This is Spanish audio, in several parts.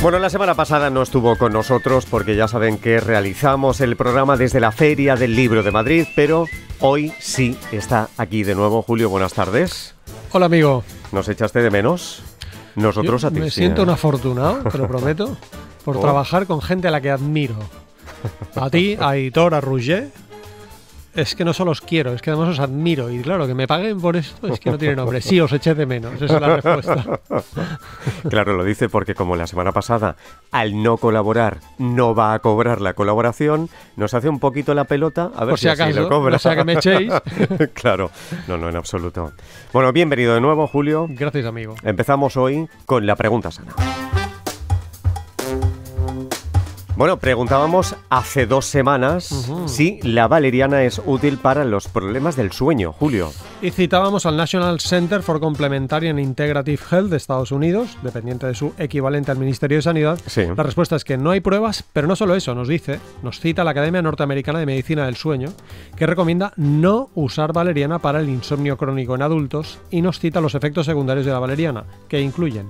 Bueno, la semana pasada no estuvo con nosotros porque ya saben que realizamos el programa desde la Feria del Libro de Madrid, pero hoy sí está aquí de nuevo. Julio, buenas tardes. Hola, amigo. ¿Nos echaste de menos? Nosotros a ti. Me siento un ¿eh? afortunado, te lo prometo, por oh. trabajar con gente a la que admiro. A ti, a Editor, a es que no solo os quiero, es que además os admiro. Y claro, que me paguen por esto es que no tiene nombre. Sí, os eché de menos, esa es la respuesta. Claro, lo dice porque como la semana pasada, al no colaborar, no va a cobrar la colaboración, nos hace un poquito la pelota a ver si, lo cobra. O sea que me echéis. claro, no, no, en absoluto. Bueno, bienvenido de nuevo, Julio. Gracias, amigo. Empezamos hoy con la pregunta sana. Bueno, preguntábamos hace dos semanas si la valeriana es útil para los problemas del sueño, Julio. Y citábamos al National Center for Complementary and Integrative Health de Estados Unidos, dependiente de su equivalente al Ministerio de Sanidad. La respuesta es que no hay pruebas, pero no solo eso, nos dice, nos cita la Academia Norteamericana de Medicina del Sueño, que recomienda no usar valeriana para el insomnio crónico en adultos y nos cita los efectos secundarios de la valeriana, que incluyen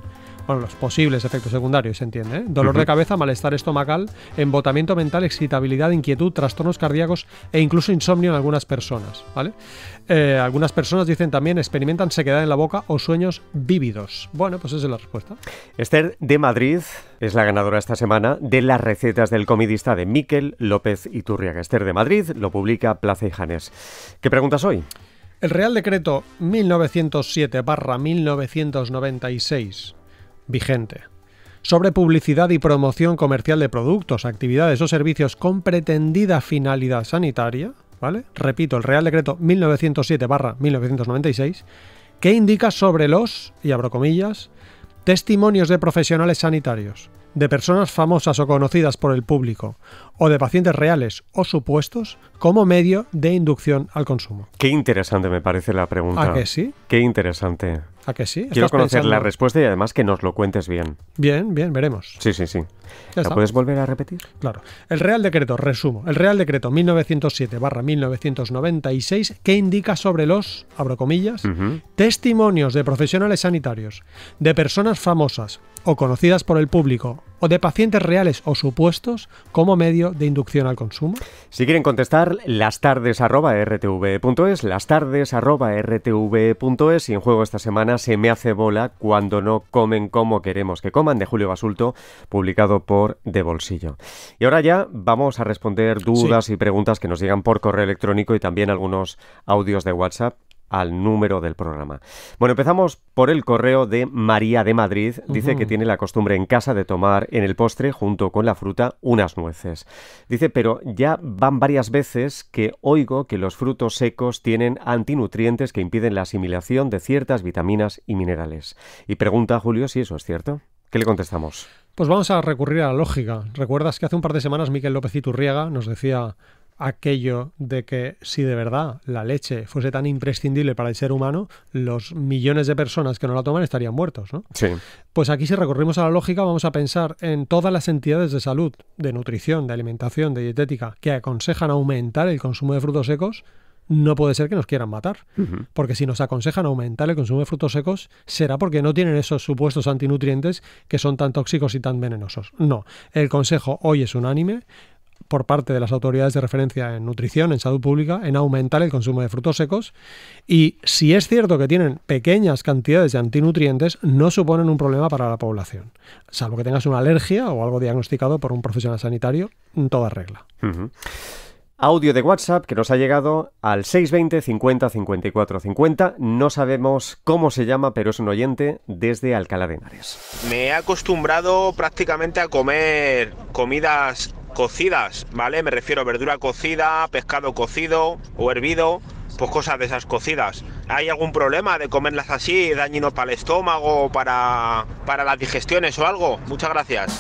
bueno, los posibles efectos secundarios, se entiende, ¿eh? dolor de cabeza, malestar estomacal, embotamiento mental, excitabilidad, inquietud, trastornos cardíacos e incluso insomnio en algunas personas, ¿vale? Eh, algunas personas dicen también experimentan sequedad en la boca o sueños vívidos. Bueno, pues esa es la respuesta. Esther de Madrid es la ganadora esta semana de las recetas del comidista de Miquel López Iturriaga. Esther de Madrid lo publica Plaza y Janes. ¿Qué preguntas hoy? El Real Decreto 1907-1996 vigente sobre publicidad y promoción comercial de productos, actividades o servicios con pretendida finalidad sanitaria, ¿vale? Repito, el Real Decreto 1907-1996, que indica sobre los, y abro comillas, testimonios de profesionales sanitarios, de personas famosas o conocidas por el público, o de pacientes reales o supuestos, como medio de inducción al consumo. Qué interesante me parece la pregunta. ¿A que sí? Qué interesante. ¿A que sí? Quiero conocer la respuesta y además que nos lo cuentes bien. Bien, bien, veremos. Sí, sí, sí. ¿La puedes volver a repetir? Claro. El Real Decreto, resumo, el Real Decreto 1907-1996 que indica sobre los, abro comillas, testimonios de profesionales sanitarios, de personas famosas o conocidas por el público o de pacientes reales o supuestos como medio de inducción al consumo? Si quieren contestar, las tardes rtv.es, las tardes rtv.es. en juego esta semana se me hace bola cuando no comen como queremos que coman, de Julio Basulto, publicado por De Bolsillo. Y ahora ya vamos a responder dudas y preguntas que nos llegan por correo electrónico y también algunos audios de WhatsApp al número del programa. Bueno, empezamos por el correo de María de Madrid. Dice que tiene la costumbre en casa de tomar en el postre junto con la fruta unas nueces. Dice, pero ya van varias veces que oigo que los frutos secos tienen antinutrientes que impiden la asimilación de ciertas vitaminas y minerales. Y pregunta a Julio si eso es cierto. ¿Qué le contestamos? Pues vamos a recurrir a la lógica. ¿Recuerdas que hace un par de semanas Miquel López Iturriaga nos decía aquello de que si de verdad la leche fuese tan imprescindible para el ser humano, los millones de personas que no la toman estarían muertos, ¿no? Sí. Pues aquí si recorrimos a la lógica vamos a pensar en todas las entidades de salud, de nutrición, de alimentación, de dietética, que aconsejan aumentar el consumo de frutos secos, no puede ser que nos quieran matar. Porque si nos aconsejan aumentar el consumo de frutos secos, será porque no tienen esos supuestos antinutrientes que son tan tóxicos y tan venenosos. No, el consejo hoy es unánime por parte de las autoridades de referencia en nutrición, en salud pública, en aumentar el consumo de frutos secos y si es cierto que tienen pequeñas cantidades de antinutrientes, no suponen un problema para la población, salvo que tengas una alergia o algo diagnosticado por un profesional sanitario, en toda regla. Audio de WhatsApp que nos ha llegado al 620 50 54 50. No sabemos cómo se llama, pero es un oyente desde Alcalá de Henares. Me he acostumbrado prácticamente a comer comidas cocidas, ¿vale? Me refiero a verdura cocida, pescado cocido o hervido, pues cosas de esas cocidas. ¿Hay algún problema de comerlas así, dañino para el estómago, para, para las digestiones o algo? Muchas gracias.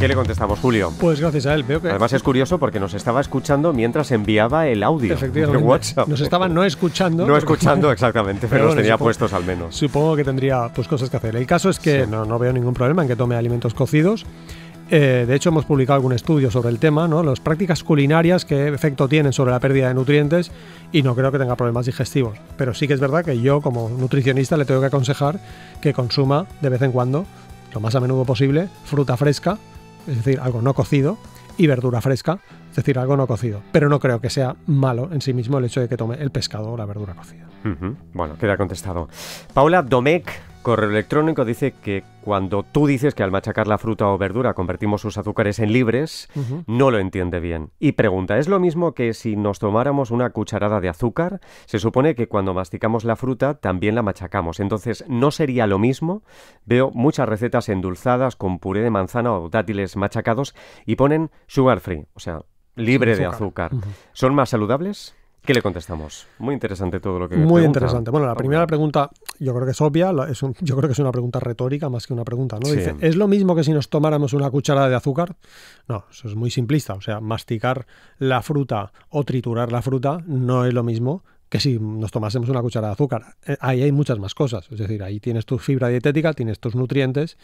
¿Qué le contestamos, Julio? Pues gracias a él, Además es curioso porque nos estaba escuchando mientras enviaba el audio Efectivamente, WhatsApp. Nos estaba no escuchando. No escuchando, exactamente, pero, los tenía puestos al menos. Supongo que tendría pues, cosas que hacer. El caso es que no, no veo ningún problema en que tome alimentos cocidos. Eh, de hecho, hemos publicado algún estudio sobre el tema, ¿no? Las prácticas culinarias, que efecto tienen sobre la pérdida de nutrientes y no creo que tenga problemas digestivos. Pero sí que es verdad que yo, como nutricionista, le tengo que aconsejar que consuma de vez en cuando, lo más a menudo posible, fruta fresca, es decir, algo no cocido, y verdura fresca, es decir, algo no cocido. Pero no creo que sea malo en sí mismo el hecho de que tome el pescado o la verdura cocida. Bueno, queda contestado. Paula Domecq correo electrónico dice que cuando tú dices que al machacar la fruta o verdura convertimos sus azúcares en libres, no lo entiende bien. Y pregunta, ¿es lo mismo que si nos tomáramos una cucharada de azúcar? Se supone que cuando masticamos la fruta también la machacamos, entonces ¿no sería lo mismo? Veo muchas recetas endulzadas con puré de manzana o dátiles machacados y ponen sugar free, o sea, libre de azúcar. ¿Son más saludables? ¿Qué le contestamos? Muy interesante todo lo que. Muy interesante. Bueno, la primera pregunta, yo creo que es obvia, es un, yo creo que es una pregunta retórica más que una pregunta, ¿no? Dice, ¿es lo mismo que si nos tomáramos una cucharada de azúcar? No, eso es muy simplista. O sea, masticar la fruta o triturar la fruta no es lo mismo que si nos tomásemos una cucharada de azúcar. Eh, ahí hay muchas más cosas. Es decir, ahí tienes tu fibra dietética, tienes tus nutrientes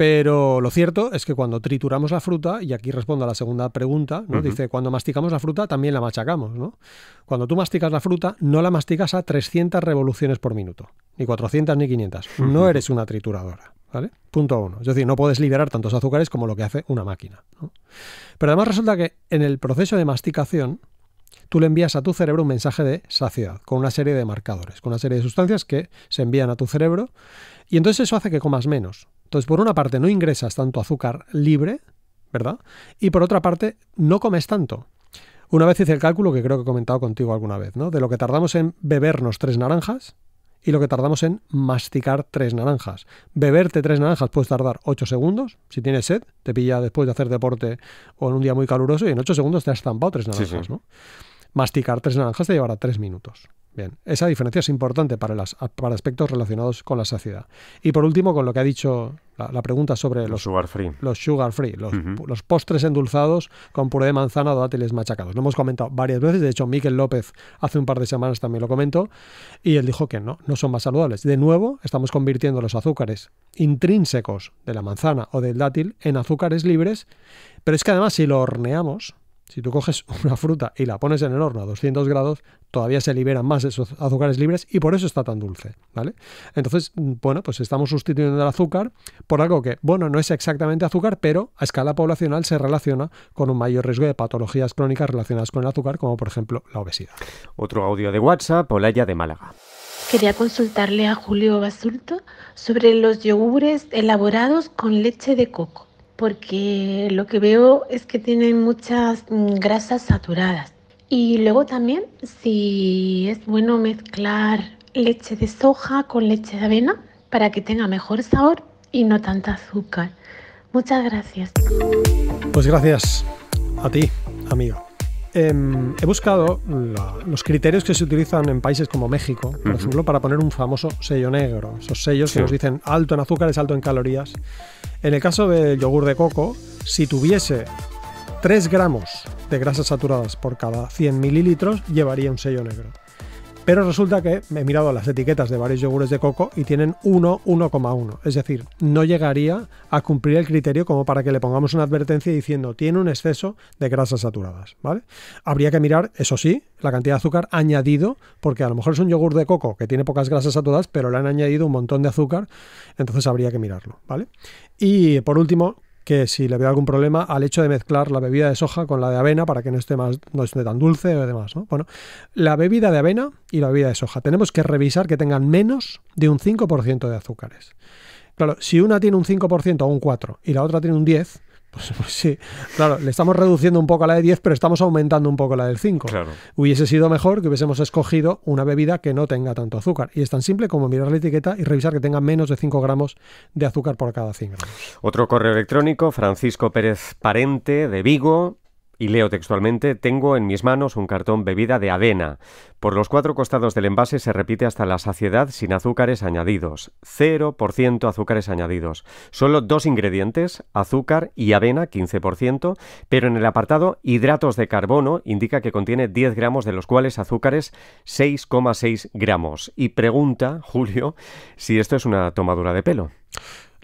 pero lo cierto es que cuando trituramos la fruta, y aquí respondo a la segunda pregunta, ¿no? Dice, cuando masticamos la fruta también la machacamos, ¿no? Cuando tú masticas la fruta, no la masticas a 300 revoluciones por minuto, ni 400 ni 500. No eres una trituradora, ¿vale? Punto uno. Es decir, no puedes liberar tantos azúcares como lo que hace una máquina, Pero además resulta que en el proceso de masticación, tú le envías a tu cerebro un mensaje de saciedad, con una serie de marcadores, con una serie de sustancias que se envían a tu cerebro, y entonces eso hace que comas menos. Entonces, por una parte, no ingresas tanto azúcar libre, ¿verdad? Y por otra parte, no comes tanto. Una vez hice el cálculo que creo que he comentado contigo alguna vez, ¿no? De lo que tardamos en bebernos tres naranjas y lo que tardamos en masticar tres naranjas. Beberte tres naranjas puedes tardar ocho segundos. Si tienes sed, te pilla después de hacer deporte o en un día muy caluroso y en ocho segundos te has zampado tres naranjas, ¿no? Masticar tres naranjas te llevará tres minutos. Bien, esa diferencia es importante para, las, para aspectos relacionados con la saciedad. Y por último, con lo que ha dicho la, pregunta sobre los, sugar free, los, los, los, postres endulzados con puré de manzana o dátiles machacados. Lo hemos comentado varias veces, de hecho, Miquel López hace un par de semanas también lo comentó, y él dijo que no, no son más saludables. De nuevo, estamos convirtiendo los azúcares intrínsecos de la manzana o del dátil en azúcares libres, pero es que además si lo horneamos, si tú coges una fruta y la pones en el horno a 200 grados, todavía se liberan más esos azúcares libres y por eso está tan dulce, ¿vale? Entonces, mm, bueno, pues estamos sustituyendo el azúcar por algo que, bueno, no es exactamente azúcar, pero a escala poblacional se relaciona con un mayor riesgo de patologías crónicas relacionadas con el azúcar, como por ejemplo la obesidad. Otro audio de WhatsApp, Olaya de Málaga. Quería consultarle a Julio Basulto sobre los yogures elaborados con leche de coco, porque lo que veo es que tienen muchas mm, grasas saturadas y luego también si es bueno mezclar leche de soja con leche de avena para que tenga mejor sabor y no tanta azúcar. Muchas gracias. Pues gracias a ti, amigo. Em, he buscado los criterios que se utilizan en países como México, por ejemplo, para poner un famoso sello negro. Esos sellos que nos dicen alto en azúcares, alto en calorías. En el caso del yogur de coco, si tuviese 3 gramos de grasas saturadas por cada 100 mililitros llevaría un sello negro. Pero resulta que me he mirado las etiquetas de varios yogures de coco y tienen 1, 1,1. Es decir, no llegaría a cumplir el criterio como para que le pongamos una advertencia diciendo tiene un exceso de grasas saturadas. ¿vale? Habría que mirar, eso sí, la cantidad de azúcar añadido, porque a lo mejor es un yogur de coco que tiene pocas grasas saturadas, pero le han añadido un montón de azúcar, entonces habría que mirarlo. ¿vale? Y por último, que si le veo algún problema al hecho de mezclar la bebida de soja con la de avena para que no esté, más, no esté tan dulce o demás. ¿no? Bueno, la bebida de avena y la bebida de soja. Tenemos que revisar que tengan menos de un 5% de azúcares. Claro, si una tiene un 5% o un 4% y la otra tiene un 10%, pues, pues, sí, claro, le estamos reduciendo un poco a la de 10, pero estamos aumentando un poco la del 5. Hubiese sido mejor que hubiésemos escogido una bebida que no tenga tanto azúcar. Y es tan simple como mirar la etiqueta y revisar que tenga menos de 5 gramos de azúcar por cada 100 Otro correo electrónico, Francisco Pérez Parente, de Vigo. Y leo textualmente, tengo en mis manos un cartón bebida de avena. Por los cuatro costados del envase se repite hasta la saciedad sin azúcares añadidos. 0% azúcares añadidos. Solo dos ingredientes, azúcar y avena, 15%, pero en el apartado hidratos de carbono indica que contiene 10 gramos de los cuales azúcares 6,6 gramos. Y pregunta, Julio, si esto es una tomadura de pelo.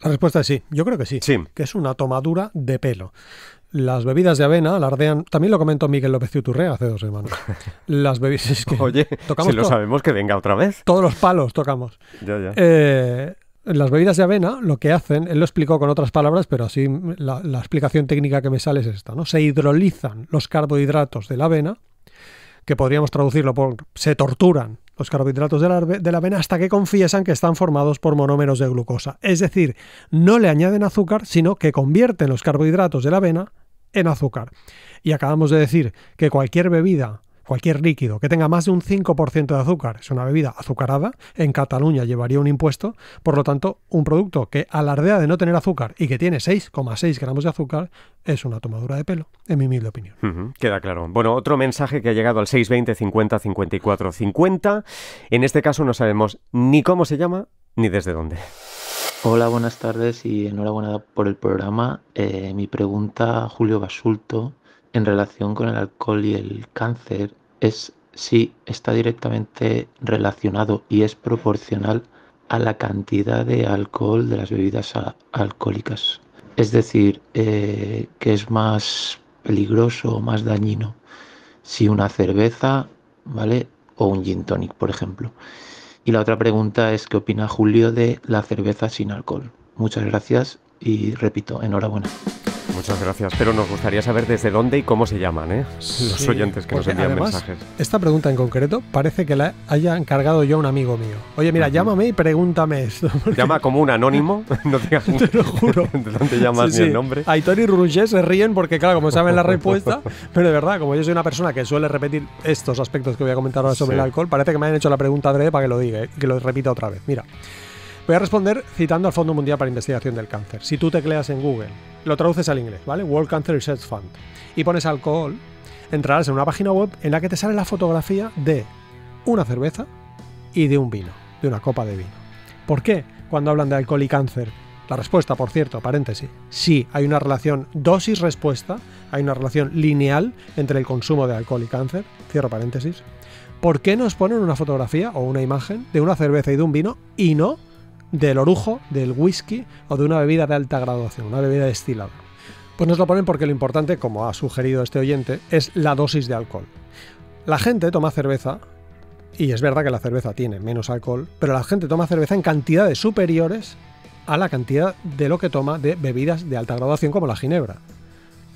La respuesta es sí, yo creo que sí, sí, que es una tomadura de pelo. Las bebidas de avena alardean. También lo comentó Miguel López Uturrea hace dos semanas. Las bebidas. que Oye, tocamos si lo sabemos, que venga otra vez. Todos los palos tocamos. Ya, ya. Eh, las bebidas de avena lo que hacen, él lo explicó con otras palabras, pero así la, explicación técnica que me sale es esta, ¿no? Se hidrolizan los carbohidratos de la avena, que podríamos traducirlo por se torturan los carbohidratos de la, de la avena hasta que confiesan que están formados por monómeros de glucosa. Es decir, no le añaden azúcar, sino que convierten los carbohidratos de la avena en azúcar. Y acabamos de decir que cualquier bebida cualquier líquido que tenga más de un 5% de azúcar es una bebida azucarada, en Cataluña llevaría un impuesto, por lo tanto, un producto que alardea de no tener azúcar y que tiene 6,6 gramos de azúcar es una tomadura de pelo, en mi humilde opinión. queda claro. Bueno, otro mensaje que ha llegado al 620 50 54 50. En este caso no sabemos ni cómo se llama ni desde dónde. Hola, buenas tardes y enhorabuena por el programa. Eh, mi pregunta Julio Basulto en relación con el alcohol y el cáncer es si está directamente relacionado y es proporcional a la cantidad de alcohol de las bebidas alcohólicas. Es decir, eh, que es más peligroso o más dañino si una cerveza, ¿vale? O un gin tonic, por ejemplo. Y la otra pregunta es qué opina Julio de la cerveza sin alcohol. Muchas gracias y repito, enhorabuena muchas gracias. Pero nos gustaría saber desde dónde y cómo se llaman, ¿eh? Los oyentes que nos envían mensajes. Esta pregunta en concreto parece que la haya encargado yo a un amigo mío. Oye, mira, llámame y pregúntame esto. Llama como un anónimo, no Te lo juro. ¿De dónde llamas ni el nombre? Aitor y Rouget se ríen porque, claro, como saben la respuesta, pero de verdad, como yo soy una persona que suele repetir estos aspectos que voy a comentar ahora sobre el alcohol, parece que me han hecho la pregunta adrede para que lo diga, eh, que lo repita otra vez. Mira. Voy a responder citando al Fondo Mundial para Investigación del Cáncer. Si tú tecleas en Google, lo traduces al inglés, ¿vale? World Cancer Research Fund. Y pones alcohol, entrarás en una página web en la que te sale la fotografía de una cerveza y de un vino, de una copa de vino. ¿Por qué? Cuando hablan de alcohol y cáncer, la respuesta, por cierto, paréntesis, sí, hay una relación dosis-respuesta, hay una relación lineal entre el consumo de alcohol y cáncer, cierro paréntesis. ¿Por qué nos ponen una fotografía o una imagen de una cerveza y de un vino y no del orujo, del whisky o de una bebida de alta graduación, una bebida destilada. Pues nos lo ponen porque lo importante, como ha sugerido este oyente, es la dosis de alcohol. La gente toma cerveza, y es verdad que la cerveza tiene menos alcohol, pero la gente toma cerveza en cantidades superiores a la cantidad de lo que toma de bebidas de alta graduación como la ginebra.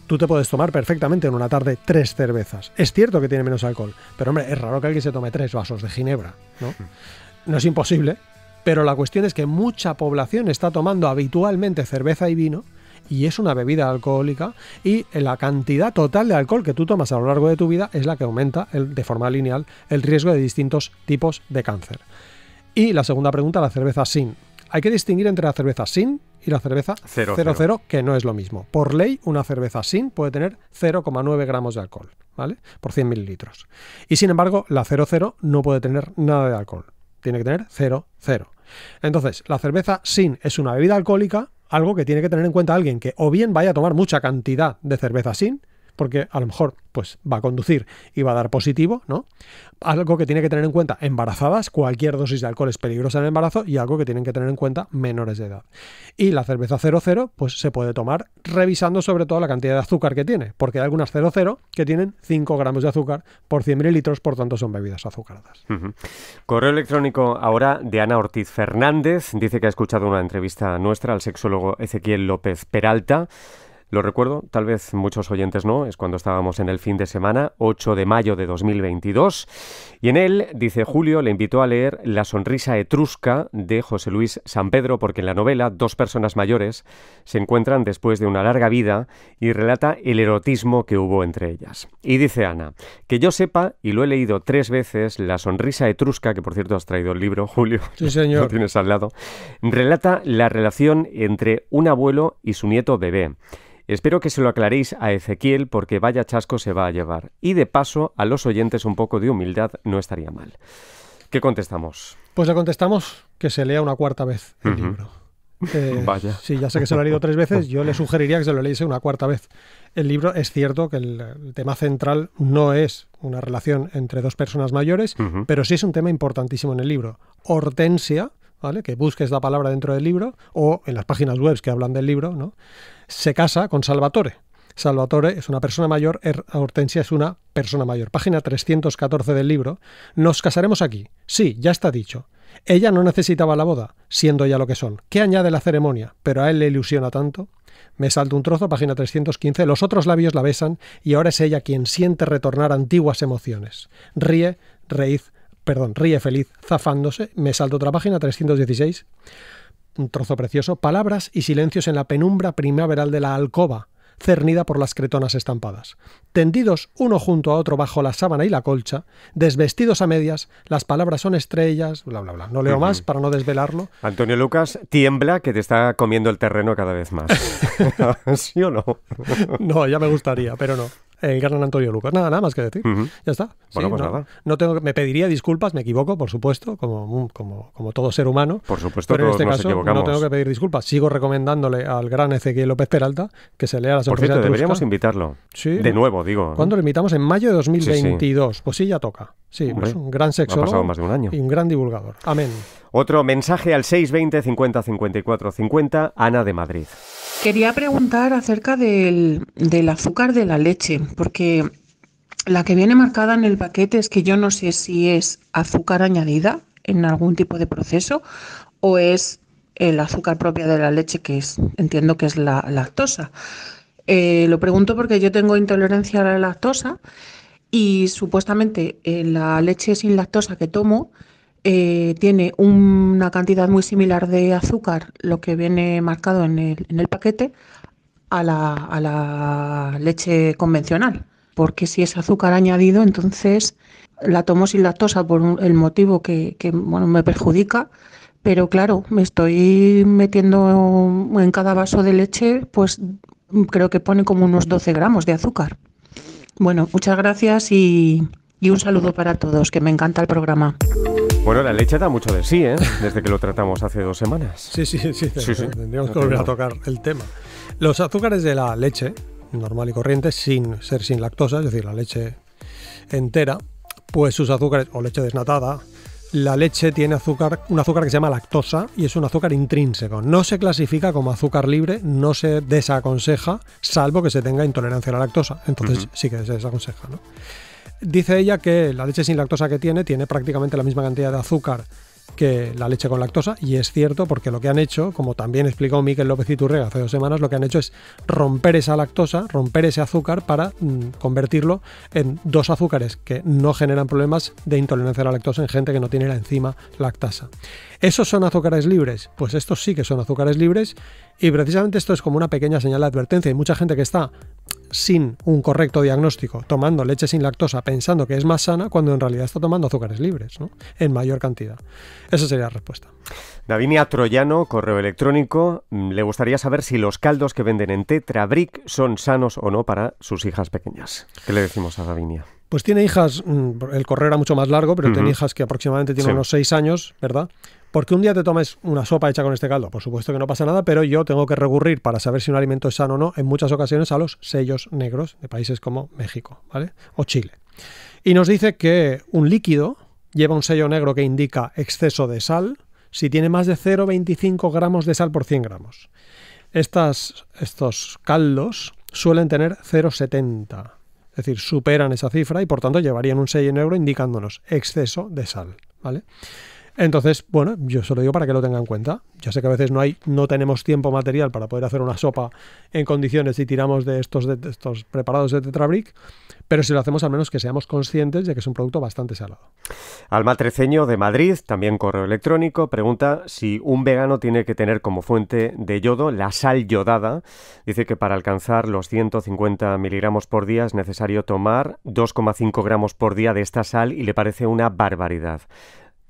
Tú te puedes tomar perfectamente en una tarde tres cervezas. Es cierto que tiene menos alcohol, pero hombre, es raro que alguien se tome tres vasos de ginebra, ¿no? Mm. No es imposible, pero la cuestión es que mucha población está tomando habitualmente cerveza y vino, y es una bebida alcohólica y la cantidad total de alcohol que tú tomas a lo largo de tu vida es la que aumenta de forma lineal el riesgo de distintos tipos de cáncer. Y la segunda pregunta, la cerveza sin. Hay que distinguir entre la cerveza sin y la cerveza 00, que no es lo mismo. Por ley, una cerveza sin puede tener 0,9 gramos de alcohol, ¿vale? Por 100 mililitros. Y sin embargo, la 00 no puede tener nada de alcohol tiene que tener 0, 0. Entonces, la cerveza sin es una bebida alcohólica, algo que tiene que tener en cuenta alguien que o bien vaya a tomar mucha cantidad de cerveza sin, porque a lo mejor pues va a conducir y va a dar positivo, ¿no? Algo que tiene que tener en cuenta embarazadas, cualquier dosis de alcohol es peligrosa en el embarazo y algo que tienen que tener en cuenta menores de edad. Y la cerveza 00 pues se puede tomar revisando sobre todo la cantidad de azúcar que tiene, porque hay algunas 00 que tienen 5 gramos de azúcar por 100 mililitros, por tanto son bebidas azucaradas. Correo electrónico ahora de Ana Ortiz Fernández, dice que ha escuchado una entrevista nuestra al sexólogo Ezequiel López Peralta. Lo recuerdo, tal vez muchos oyentes no, es cuando estábamos en el fin de semana, 8 de mayo de 2022, y en él, dice Julio, le invitó a leer La sonrisa etrusca de José Luis San Pedro, porque en la novela dos personas mayores se encuentran después de una larga vida y relata el erotismo que hubo entre ellas. Y dice Ana, que yo sepa, y lo he leído tres veces, La sonrisa etrusca, que por cierto has traído el libro, Julio, señor. lo tienes al lado, relata la relación entre un abuelo y su nieto bebé. Espero que se lo aclaréis a Ezequiel porque vaya chasco se va a llevar. Y de paso, a los oyentes un poco de humildad no estaría mal. ¿Qué contestamos? Pues le contestamos que se lea una cuarta vez el libro. Eh, vaya. Sí, ya sé que se lo ha leído tres veces, yo le sugeriría que se lo leyese una cuarta vez. El libro es cierto que el, tema central no es una relación entre dos personas mayores, pero sí es un tema importantísimo en el libro. Hortensia, ¿vale? Que busques la palabra dentro del libro o en las páginas web que hablan del libro, ¿no? se casa con Salvatore. Salvatore es una persona mayor, er, Hortensia es una persona mayor. Página 314 del libro. Nos casaremos aquí. Sí, ya está dicho. Ella no necesitaba la boda, siendo ya lo que son. ¿Qué añade la ceremonia? Pero a él le ilusiona tanto. Me salto un trozo, página 315. Los otros labios la besan y ahora es ella quien siente retornar antiguas emociones. Ríe, reíz, perdón, ríe feliz, zafándose. Me salto otra página, 316 un trozo precioso, palabras y silencios en la penumbra primaveral de la alcoba, cernida por las cretonas estampadas. Tendidos uno junto a otro bajo la sábana y la colcha, desvestidos a medias, las palabras son estrellas, bla, bla, bla. No leo más para no desvelarlo. Antonio Lucas, tiembla que te está comiendo el terreno cada vez más. ¿Sí o no? no, ya me gustaría, pero no el gran Antonio Lucas. Nada, nada más que decir. Ya está. Pues no, tengo, me pediría disculpas, me equivoco, por supuesto, como, mm, como, como todo ser humano. Por supuesto, pero en este caso no tengo que pedir disculpas. Sigo recomendándole al gran Ezequiel López Peralta que se lea la Por cierto, deberíamos invitarlo. De nuevo, digo. ¿eh? ¿Cuándo lo invitamos? En mayo de 2022. Pues sí, ya toca. Sí, pues un gran sexo. Ha pasado más de un año. Y un gran divulgador. Amén. Otro mensaje al 620 50 54 50, Ana de Madrid. Quería preguntar acerca del, azúcar de la leche, porque la que viene marcada en el paquete es que yo no sé si es azúcar añadida en algún tipo de proceso o es el azúcar propia de la leche, que es, entiendo que es la lactosa. Eh, lo pregunto porque yo tengo intolerancia a la lactosa y supuestamente eh, la leche sin lactosa que tomo eh, tiene una cantidad muy similar de azúcar, lo que viene marcado en el, paquete, a la, leche convencional. Porque si es azúcar añadido, entonces la tomo sin lactosa por el motivo que, bueno, me perjudica. Pero claro, me estoy metiendo en cada vaso de leche, pues creo que pone como unos 12 gramos de azúcar. Bueno, muchas gracias y un saludo para todos, que me encanta el programa. Bueno, la leche da mucho de sí, ¿eh? Desde que lo tratamos hace dos semanas. Sí, sí, sí. Tendríamos que volver a tocar el tema. Los azúcares de la leche, normal y corriente, sin ser sin lactosa, es decir, la leche entera, pues sus azúcares, o leche desnatada, la leche tiene azúcar, un azúcar que se llama lactosa y es un azúcar intrínseco. No se clasifica como azúcar libre, no se desaconseja, salvo que se tenga intolerancia a la lactosa. Entonces sí que se desaconseja, ¿no? Dice ella que la leche sin lactosa que tiene tiene prácticamente la misma cantidad de azúcar que la leche con lactosa, y es cierto porque lo que han hecho, como también explicó Miguel López y Turrega hace dos semanas, lo que han hecho es romper esa lactosa, romper ese azúcar para mm, convertirlo en dos azúcares que no generan problemas de intolerancia a la lactosa en gente que no tiene la enzima lactasa. ¿Esos son azúcares libres? Pues estos sí que son azúcares libres y precisamente esto es como una pequeña señal de advertencia. Hay mucha gente que está sin un correcto diagnóstico, tomando leche sin lactosa pensando que es más sana, cuando en realidad está tomando azúcares libres, ¿no? En mayor cantidad. Esa sería la respuesta. Davinia Troyano, correo electrónico, mm, le gustaría saber si los caldos que venden en Tetra son sanos o no para sus hijas pequeñas. ¿Qué le decimos a Davinia? Pues tiene hijas, mm, el correr era mucho más largo, pero tiene hijas que aproximadamente tienen unos seis años, ¿verdad? Porque un día te tomes una sopa hecha con este caldo, por supuesto que no pasa nada, pero yo tengo que recurrir para saber si un alimento es sano o no, en muchas ocasiones a los sellos negros de países como México, ¿vale? O Chile. Y nos dice que un líquido lleva un sello negro que indica exceso de sal si tiene más de 0,25 gramos de sal por 100 gramos. Estas, estos caldos suelen tener 0,70 es decir, superan esa cifra y por tanto llevarían un sello en negro indicándonos exceso de sal. ¿vale? Entonces, bueno, yo solo digo para que lo tengan en cuenta. Ya sé que a veces no hay, no tenemos tiempo material para poder hacer una sopa en condiciones y tiramos de estos, estos preparados de Tetrabric, pero si lo hacemos al menos que seamos conscientes de que es un producto bastante salado. Alma Treceño de Madrid, también correo electrónico, pregunta si un vegano tiene que tener como fuente de yodo la sal yodada. Dice que para alcanzar los 150 miligramos por día es necesario tomar 2,5 gramos por día de esta sal y le parece una barbaridad.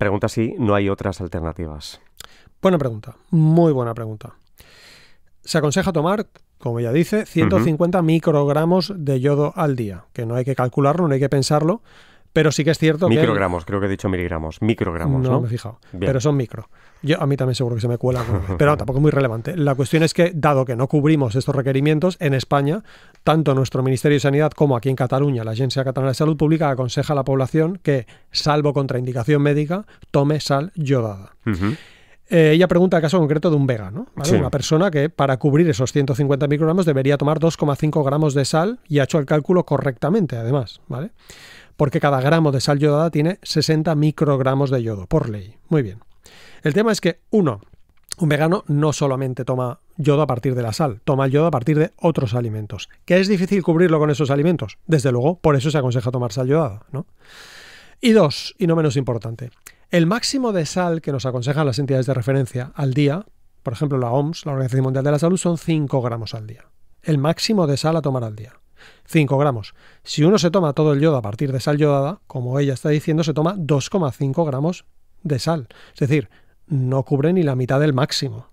Pregunta si no hay otras alternativas. Buena pregunta, muy buena pregunta. Se aconseja tomar, como ya dice, 150 microgramos de yodo al día, que no hay que calcularlo, no hay que pensarlo, pero sí que es cierto microgramos, que... Microgramos, creo que he dicho miligramos. Microgramos, ¿no? No, me he fijado. Pero son micro. Yo, a mí también seguro que se me cuela. Pero tampoco es muy relevante. La cuestión es que, dado que no cubrimos estos requerimientos, en España tanto nuestro Ministerio de Sanidad como aquí en Cataluña, la Agencia Catalana de Salud Pública aconseja a la población que, salvo contraindicación médica, tome sal yodada. Eh, ella pregunta el caso concreto de un vegano, ¿vale? una persona que para cubrir esos 150 microgramos debería tomar 2,5 gramos de sal y ha hecho el cálculo correctamente, además, ¿vale? Porque cada gramo de sal yodada tiene 60 microgramos de yodo, por ley. Muy bien. El tema es que, uno, un vegano no solamente toma yodo a partir de la sal, toma yodo a partir de otros alimentos. ¿Que es difícil cubrirlo con esos alimentos? Desde luego, por eso se aconseja tomar sal yodada, ¿no? Y dos, y no menos importante, el máximo de sal que nos aconsejan las entidades de referencia al día, por ejemplo la OMS, la Organización Mundial de la Salud, son 5 gramos al día. El máximo de sal a tomar al día. 5 gramos. Si uno se toma todo el yodo a partir de sal yodada, como ella está diciendo, se toma 2,5 gramos de sal. Es decir, no cubre ni la mitad del máximo.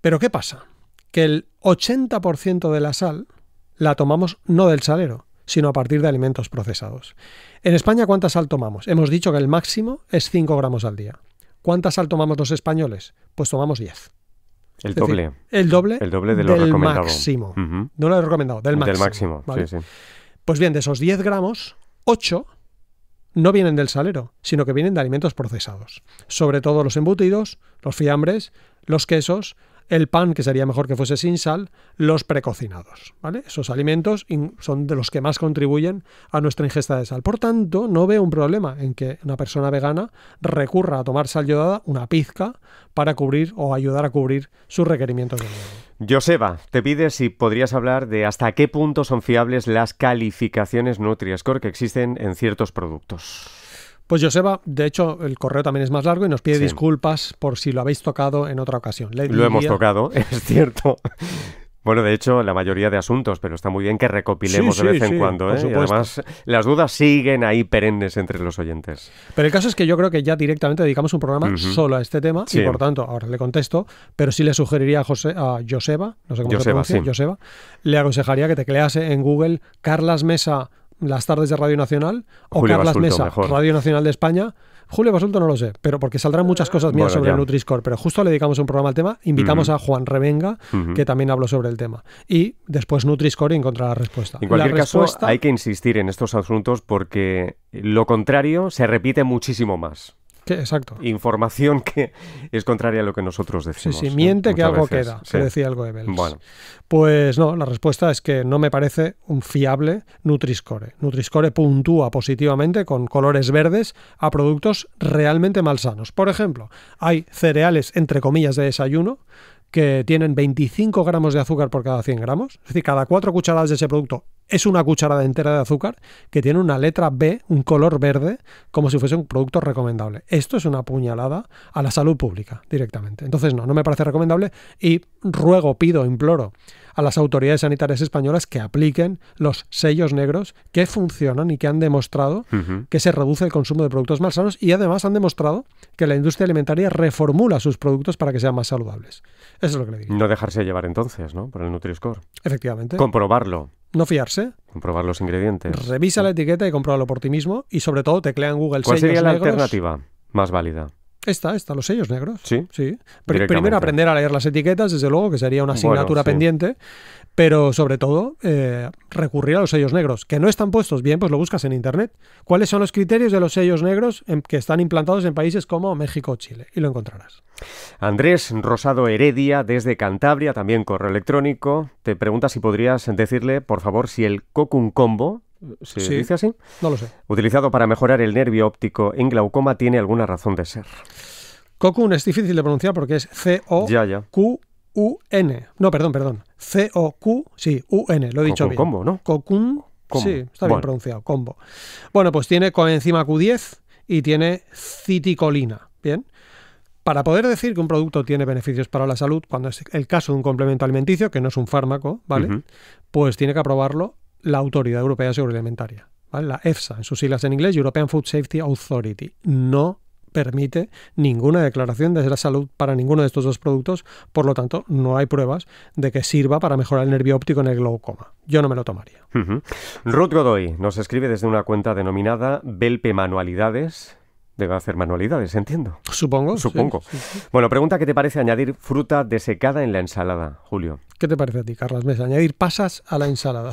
Pero ¿qué pasa? Que el 80% de la sal la tomamos no del salero, sino a partir de alimentos procesados. En España, ¿cuánta sal tomamos? Hemos dicho que el máximo es 5 gramos al día. ¿Cuánta sal tomamos los españoles? Pues tomamos 10. El doble. el doble. El doble de lo del máximo. No lo he recomendado, del máximo. Del máximo, sí, sí. Pues bien, de esos 10 gramos, 8 no vienen del salero, sino que vienen de alimentos procesados, sobre todo los embutidos, los fiambres, los quesos, el pan, que sería mejor que fuese sin sal, los precocinados. ¿vale? Esos alimentos son de los que más contribuyen a nuestra ingesta de sal. Por tanto, no veo un problema en que una persona vegana recurra a tomar sal yodada, una pizca, para cubrir o ayudar a cubrir sus requerimientos de sal. Joseba, te pide si podrías hablar de hasta qué punto son fiables las calificaciones Nutri-Score que existen en ciertos productos. Pues Joseba, de hecho, el correo también es más largo y nos pide disculpas por si lo habéis tocado en otra ocasión. lo hemos tocado, es cierto. Bueno, de hecho, la mayoría de asuntos, pero está muy bien que recopilemos de vez en cuando. ¿eh? además, las dudas siguen ahí perennes entre los oyentes. Pero el caso es que yo creo que ya directamente dedicamos un programa solo a este tema y por tanto, ahora le contesto, pero sí le sugeriría a, José, Joseba, no sé cómo se pronuncia, Joseba, le aconsejaría que teclease en Google Carlas Mesa las tardes de Radio Nacional, o Carlas Mesa, Radio Nacional de España. Julio Basulto no lo sé, pero porque saldrán muchas cosas mías sobre Nutriscore pero justo le dedicamos un programa al tema, invitamos a Juan Revenga, que también habló sobre el tema. Y después Nutri-Score encontrará la respuesta. En cualquier caso, hay que insistir en estos asuntos porque lo contrario se repite muchísimo más exacto. Información que es contraria a lo que nosotros decimos. Sí, sí, miente que algo queda, se decía algo de Bells. Bueno. Pues no, la respuesta es que no me parece un fiable Nutriscore. Nutriscore puntúa positivamente con colores verdes a productos realmente malsanos. Por ejemplo, hay cereales entre comillas de desayuno que tienen 25 gramos de azúcar por cada 100 gramos, es decir, cada cuatro cucharadas de ese producto es una cucharada entera de azúcar que tiene una letra B, un color verde, como si fuese un producto recomendable. Esto es una puñalada a la salud pública directamente. Entonces, no, no me parece recomendable y ruego, pido, imploro a las autoridades sanitarias españolas que apliquen los sellos negros que funcionan y que han demostrado que se reduce el consumo de productos malsanos y además han demostrado que la industria alimentaria reformula sus productos para que sean más saludables. Eso es lo que le digo. No dejarse llevar entonces, ¿no? Por el Nutri-Score. Efectivamente. Comprobarlo no fiarse. Comprobar los ingredientes. Revisa la etiqueta y compruébalo por ti mismo y sobre todo teclea en Google ¿Cuál sería la alternativa más válida? Está, están los sellos negros. Sí. Primero aprender a leer las etiquetas, desde luego, que sería una asignatura pendiente, pero sobre todo eh, recurrir a los sellos negros, que no están puestos bien, pues lo buscas en Internet. ¿Cuáles son los criterios de los sellos negros que están implantados en países como México o Chile? Y lo encontrarás. Andrés Rosado Heredia, desde Cantabria, también correo electrónico, te pregunta si podrías decirle, por favor, si el Cocun Combo ¿Se dice así? No lo sé. Utilizado para mejorar el nervio óptico en glaucoma, tiene alguna razón de ser. Cocoon es difícil de pronunciar porque es C-O-Q-U-N. No, perdón, perdón. C-O-Q, sí, U-N, lo he dicho bien. Combo, ¿no? sí, está bien pronunciado, combo. Bueno, pues tiene coenzima Q10 y tiene citicolina, ¿bien? Para poder decir que un producto tiene beneficios para la salud, cuando es el caso de un complemento alimenticio, que no es un fármaco, ¿vale? Pues tiene que aprobarlo la Autoridad Europea de Seguridad Alimentaria, la EFSA, en sus siglas en inglés, European Food Safety Authority, no permite ninguna declaración de la salud para ninguno de estos dos productos, por lo tanto no hay pruebas de que sirva para mejorar el nervio óptico en el glaucoma. Yo no me lo tomaría. Ruth Godoy nos escribe desde una cuenta denominada Belpe Manualidades. Debe hacer manualidades, entiendo. Supongo. Supongo. Bueno, pregunta qué te parece añadir fruta desecada en la ensalada, Julio. ¿Qué te parece a ti, Carlos? Mesa? Añadir pasas a la ensalada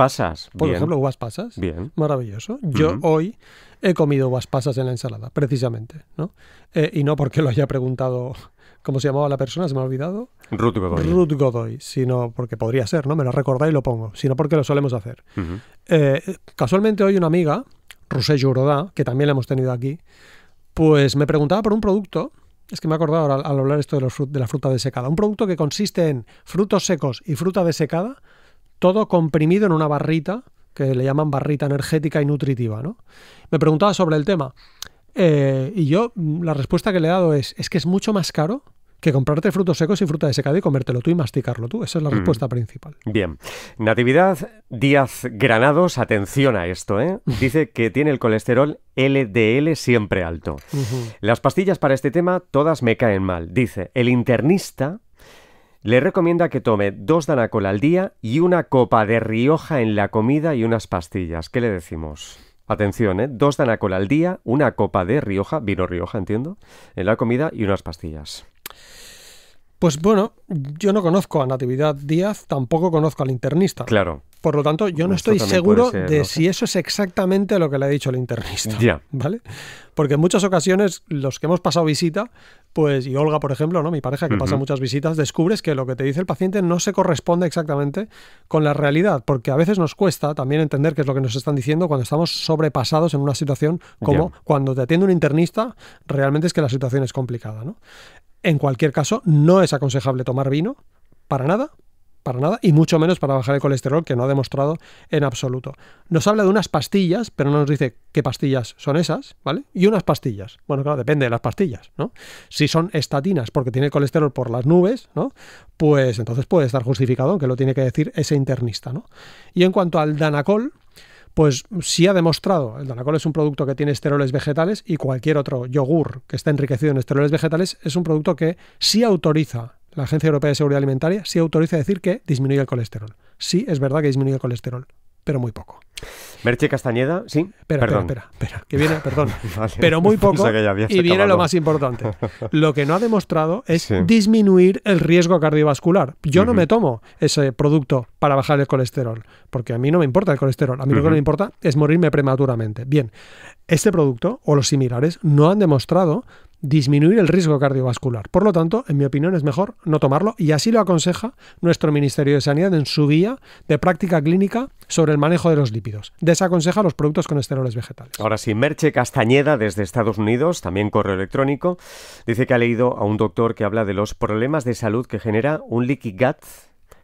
pasas. Por ejemplo, uvas pasas. Bien. Maravilloso. Yo hoy he comido uvas pasas en la ensalada, precisamente, ¿no? Eh, y no porque lo haya preguntado cómo se llamaba la persona, se me ha olvidado. Ruth Godoy. Ruth Godoy, sino porque podría ser, ¿no? Me lo recordáis y lo pongo, sino porque lo solemos hacer. Eh, casualmente hoy una amiga, Rosé Jourodá, que también la hemos tenido aquí, pues me preguntaba por un producto, es que me he acordado ahora al hablar esto de, los de la fruta desecada, un producto que consiste en frutos secos y fruta desecada todo comprimido en una barrita que le llaman barrita energética y nutritiva. ¿no? Me preguntaba sobre el tema eh, y yo mm, la respuesta que le he dado es, es que es mucho más caro que comprarte frutos secos y fruta desecada y comértelo tú y masticarlo tú. Esa es la mm. respuesta principal. Bien. Natividad Díaz Granados, atención a esto, ¿eh? Dice que tiene el colesterol LDL siempre alto. Las pastillas para este tema todas me caen mal. Dice, el internista le recomienda que tome dos danacol al día y una copa de Rioja en la comida y unas pastillas. ¿Qué le decimos? Atención, ¿eh? dos danacol al día, una copa de Rioja, vino Rioja, entiendo, en la comida y unas pastillas. Pues bueno, yo no conozco a Natividad Díaz, tampoco conozco al internista. Claro. Por lo tanto, yo no estoy seguro de si eso es exactamente lo que le ha dicho el internista. ¿Vale? Porque en muchas ocasiones, los que hemos pasado visita, pues, y Olga, por ejemplo, ¿no? Mi pareja que pasa muchas visitas, descubres que lo que te dice el paciente no se corresponde exactamente con la realidad. Porque a veces nos cuesta también entender qué es lo que nos están diciendo cuando estamos sobrepasados en una situación como cuando te atiende un internista, realmente es que la situación es complicada, En cualquier caso, no es aconsejable tomar vino para nada, para nada y mucho menos para bajar el colesterol, que no ha demostrado en absoluto. Nos habla de unas pastillas, pero no nos dice qué pastillas son esas, ¿vale? Y unas pastillas. Bueno, claro, depende de las pastillas, ¿no? Si son estatinas porque tiene colesterol por las nubes, ¿no? Pues entonces puede estar justificado, aunque lo tiene que decir ese internista, ¿no? Y en cuanto al danacol, pues sí ha demostrado, el danacol es un producto que tiene esteroles vegetales y cualquier otro yogur que está enriquecido en esteroles vegetales es un producto que sí autoriza la Agencia Europea de Seguridad Alimentaria, sí autoriza decir que disminuye el colesterol. Sí, es verdad que disminuye el colesterol, pero muy poco. Merche Castañeda, sí. Espera, perdón. espera, espera, que viene, perdón. Pero muy poco. y viene lo más importante. Lo que no ha demostrado es disminuir el riesgo cardiovascular. Yo no me tomo ese producto para bajar el colesterol, porque a mí no me importa el colesterol. A mí lo que me importa es morirme prematuramente. Bien, este producto o los similares no han demostrado disminuir el riesgo cardiovascular. Por lo tanto, en mi opinión, es mejor no tomarlo y así lo aconseja nuestro Ministerio de Sanidad en su guía de práctica clínica sobre el manejo de los lípidos. Desaconseja los productos con esteroles vegetales. Ahora sí, Merche Castañeda, desde Estados Unidos, también correo electrónico, dice que ha leído a un doctor que habla de los problemas de salud que genera un leaky gut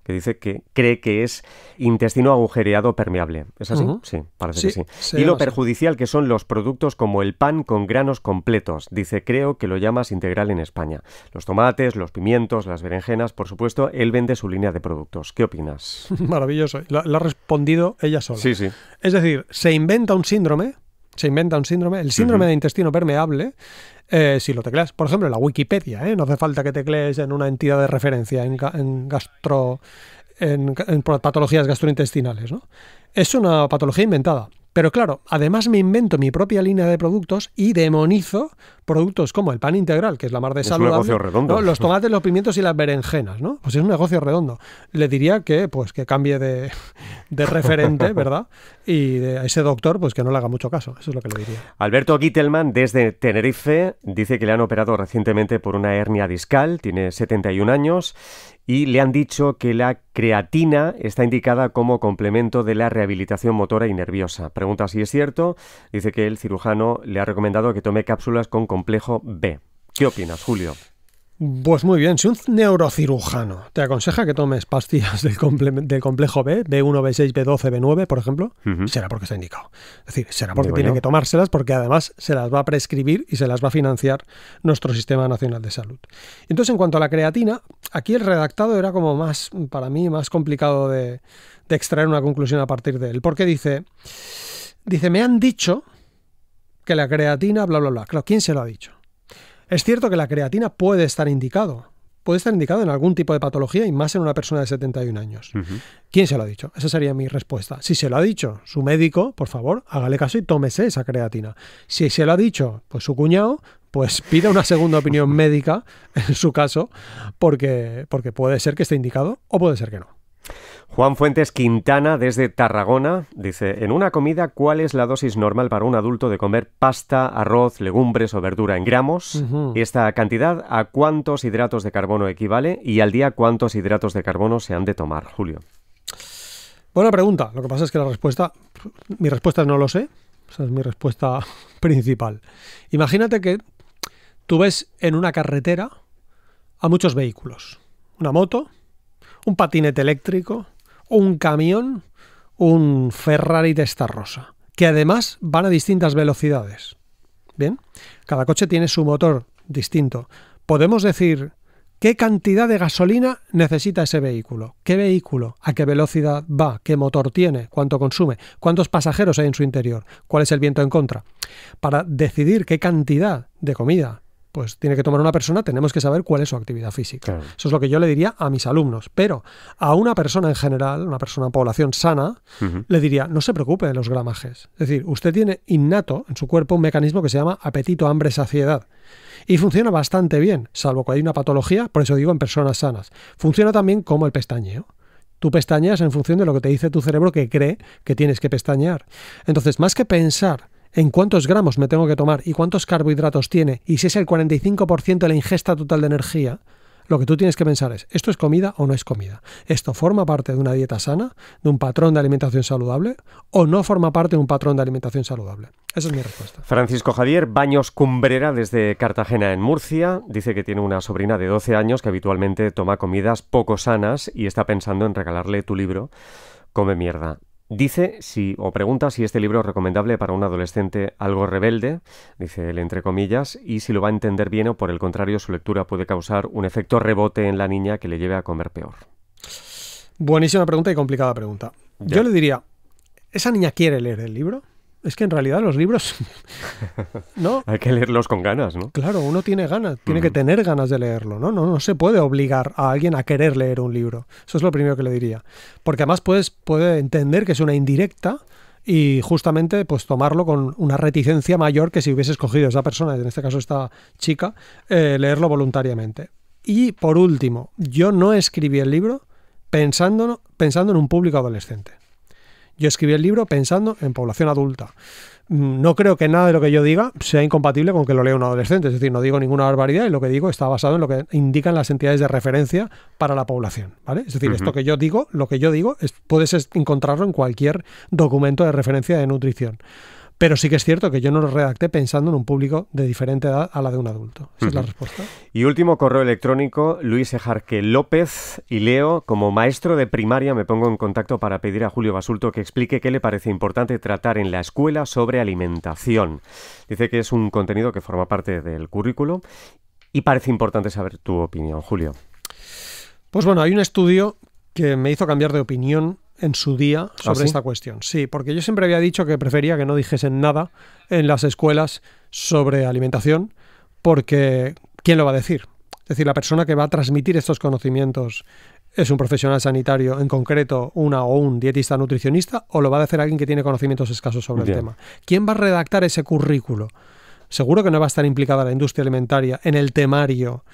que dice que cree que es intestino agujereado permeable. ¿Es así? Sí, parece que sí. Y lo perjudicial que son los productos como el pan con granos completos. Dice, creo que lo llamas integral en España. Los tomates, los pimientos, las berenjenas, por supuesto, él vende su línea de productos. ¿Qué opinas? Maravilloso. La, ha respondido ella sola. Sí, sí. Es decir, se inventa un síndrome se inventa un síndrome, el síndrome de intestino permeable, eh, si lo tecleas. Por ejemplo, en la Wikipedia, ¿eh? no hace falta que teclees en una entidad de referencia, en, gastro. En, en, patologías gastrointestinales, ¿no? Es una patología inventada. Pero claro, además me invento mi propia línea de productos y demonizo productos como el pan integral, que es la mar de es un negocio redondo. los tomates, los pimientos y las berenjenas, ¿no? Pues es un negocio redondo. Le diría que, pues, que cambie de, de referente, ¿verdad? Y a ese doctor, pues que no le haga mucho caso. Eso es lo que le diría. Alberto Gittelman, desde Tenerife, dice que le han operado recientemente por una hernia discal, tiene 71 años, y le han dicho que la creatina está indicada como complemento de la rehabilitación motora y nerviosa. Pregunta si es cierto. Dice que el cirujano le ha recomendado que tome cápsulas con complejo B. ¿Qué opinas, Julio? Pues muy bien, si un neurocirujano te aconseja que tomes pastillas del, complejo B, B1, B6, B12, B9, por ejemplo, será porque está indicado. Es decir, será porque tiene que tomárselas porque además se las va a prescribir y se las va a financiar nuestro Sistema Nacional de Salud. Entonces, en cuanto a la creatina, aquí el redactado era como más, para mí, más complicado de, de extraer una conclusión a partir de él, porque dice, dice, me han dicho, que la creatina, bla, bla, bla. Claro, ¿quién se lo ha dicho? Es cierto que la creatina puede estar indicado, puede estar indicado en algún tipo de patología y más en una persona de 71 años. ¿Quién se lo ha dicho? Esa sería mi respuesta. Si se lo ha dicho su médico, por favor, hágale caso y tómese esa creatina. Si se lo ha dicho pues su cuñado, pues pida una segunda opinión médica en su caso, porque, porque puede ser que esté indicado o puede ser que no. Juan Fuentes Quintana, desde Tarragona, dice, en una comida, ¿cuál es la dosis normal para un adulto de comer pasta, arroz, legumbres o verdura en gramos? y ¿Esta cantidad a cuántos hidratos de carbono equivale? Y al día, ¿cuántos hidratos de carbono se han de tomar, Julio? Buena pregunta. Lo que pasa es que la respuesta, mi respuesta no lo sé. Esa es mi respuesta principal. Imagínate que tú ves en una carretera a muchos vehículos. Una moto, un patinete eléctrico, un camión, un Ferrari de rosa, que además van a distintas velocidades. Bien, cada coche tiene su motor distinto. Podemos decir qué cantidad de gasolina necesita ese vehículo, qué vehículo, a qué velocidad va, qué motor tiene, cuánto consume, cuántos pasajeros hay en su interior, cuál es el viento en contra. Para decidir qué cantidad de comida pues tiene que tomar una persona, tenemos que saber cuál es su actividad física. Eso es lo que yo le diría a mis alumnos. Pero a una persona en general, una persona en población sana, le diría, no se preocupe de los gramajes. Es decir, usted tiene innato en su cuerpo un mecanismo que se llama apetito, hambre, saciedad. Y funciona bastante bien, salvo que hay una patología, por eso digo en personas sanas. Funciona también como el pestañeo. Tú pestañas en función de lo que te dice tu cerebro que cree que tienes que pestañear. Entonces, más que pensar en cuántos gramos me tengo que tomar y cuántos carbohidratos tiene y si es el 45% de la ingesta total de energía, lo que tú tienes que pensar es, ¿esto es comida o no es comida? ¿Esto forma parte de una dieta sana, de un patrón de alimentación saludable o no forma parte de un patrón de alimentación saludable? Esa es mi respuesta. Francisco Javier Baños Cumbrera desde Cartagena en Murcia dice que tiene una sobrina de 12 años que habitualmente toma comidas poco sanas y está pensando en regalarle tu libro Come mierda. Dice si, o pregunta si este libro es recomendable para un adolescente algo rebelde, dice él entre comillas, y si lo va a entender bien o por el contrario su lectura puede causar un efecto rebote en la niña que le lleve a comer peor. Buenísima pregunta y complicada pregunta. Yo le diría, ¿esa niña quiere leer el libro? es que en realidad los libros, ¿no? Hay que leerlos con ganas, ¿no? Claro, uno tiene ganas, tiene que tener ganas de leerlo, ¿no? ¿no? No se puede obligar a alguien a querer leer un libro. Eso es lo primero que le diría. Porque además puedes, puede entender que es una indirecta y justamente pues tomarlo con una reticencia mayor que si hubiese escogido esa persona, en este caso esta chica, eh, leerlo voluntariamente. Y por último, yo no escribí el libro pensando, pensando en un público adolescente. Yo escribí el libro pensando en población adulta. Mm, no creo que nada de lo que yo diga sea incompatible con que lo lea un adolescente. Es decir, no digo ninguna barbaridad y lo que digo está basado en lo que indican las entidades de referencia para la población. ¿vale? Es decir, esto que yo digo, lo que yo digo, puedes encontrarlo en cualquier documento de referencia de nutrición. Pero sí que es cierto que yo no lo redacté pensando en un público de diferente edad a la de un adulto. Esa es la respuesta. Y último correo electrónico, Luis Ejarque López y Leo, como maestro de primaria me pongo en contacto para pedir a Julio Basulto que explique qué le parece importante tratar en la escuela sobre alimentación. Dice que es un contenido que forma parte del currículo y parece importante saber tu opinión, Julio. Pues bueno, hay un estudio que me hizo cambiar de opinión en su día ¿Ah, sobre esta cuestión. Sí, porque yo siempre había dicho que prefería que no dijesen nada en las escuelas sobre alimentación, porque ¿quién lo va a decir? Es decir, la persona que va a transmitir estos conocimientos es un profesional sanitario, en concreto una o un dietista nutricionista, o lo va a decir alguien que tiene conocimientos escasos sobre el tema. ¿Quién va a redactar ese currículo? Seguro que no va a estar implicada la industria alimentaria en el temario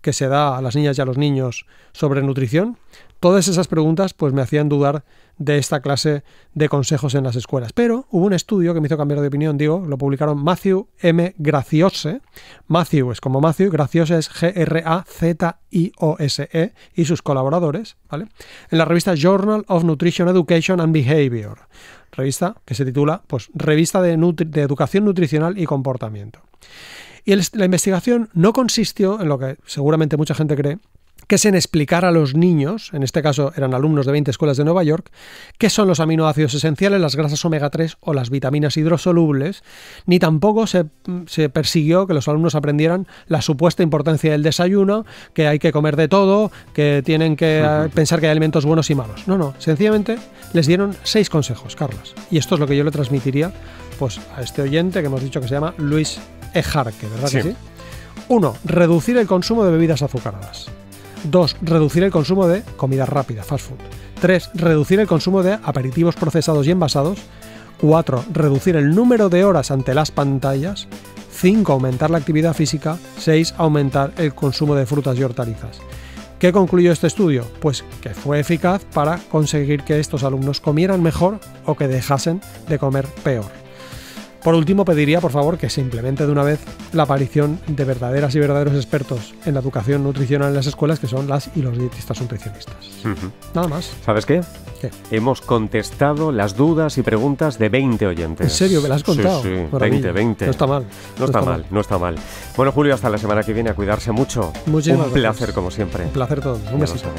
que se da a las niñas y a los niños sobre nutrición. Todas esas preguntas pues me hacían dudar de esta clase de consejos en las escuelas. Pero hubo un estudio que me hizo cambiar de opinión, digo, lo publicaron Matthew M. Graciose. Matthew es como Matthew, Graciose es G-R-A-Z-I-O-S-E y sus colaboradores, ¿vale? En la revista Journal of Nutrition Education and Behavior, revista que se titula, pues, Revista de Educación Nutricional y Comportamiento. Y la investigación no consistió en lo que seguramente mucha gente cree, que es en explicar a los niños, en este caso eran alumnos de 20 escuelas de Nueva York, qué son los aminoácidos esenciales, las grasas omega 3 o las vitaminas hidrosolubles, ni tampoco se, persiguió que los alumnos aprendieran la supuesta importancia del desayuno, que hay que comer de todo, que tienen que pensar que hay alimentos buenos y malos. No, no, sencillamente les dieron seis consejos, Carlos. Y esto es lo que yo le transmitiría pues, a este oyente que hemos dicho que se llama Luis Ejarque, ¿verdad que sí? 1. Reducir el consumo de bebidas azucaradas. 2. Reducir el consumo de comida rápida, fast food. 3. Reducir el consumo de aperitivos procesados y envasados. 4. Reducir el número de horas ante las pantallas. 5. Aumentar la actividad física. 6. Aumentar el consumo de frutas y hortalizas. ¿Qué concluyó este estudio? Pues que fue eficaz para conseguir que estos alumnos comieran mejor o que dejasen de comer peor. Por último, pediría por favor que se implemente de una vez la aparición de verdaderas y verdaderos expertos en la educación nutricional en las escuelas, que son las y los dietistas nutricionistas. Nada más. ¿Sabes qué? Hemos contestado las dudas y preguntas de 20 oyentes. ¿En serio? ¿Me las has contado? Sí, 20, 20. No está mal. No, está, mal, no está mal. Bueno, Julio, hasta la semana que viene. A cuidarse mucho. Un placer, como siempre. Un placer todo. Un besito.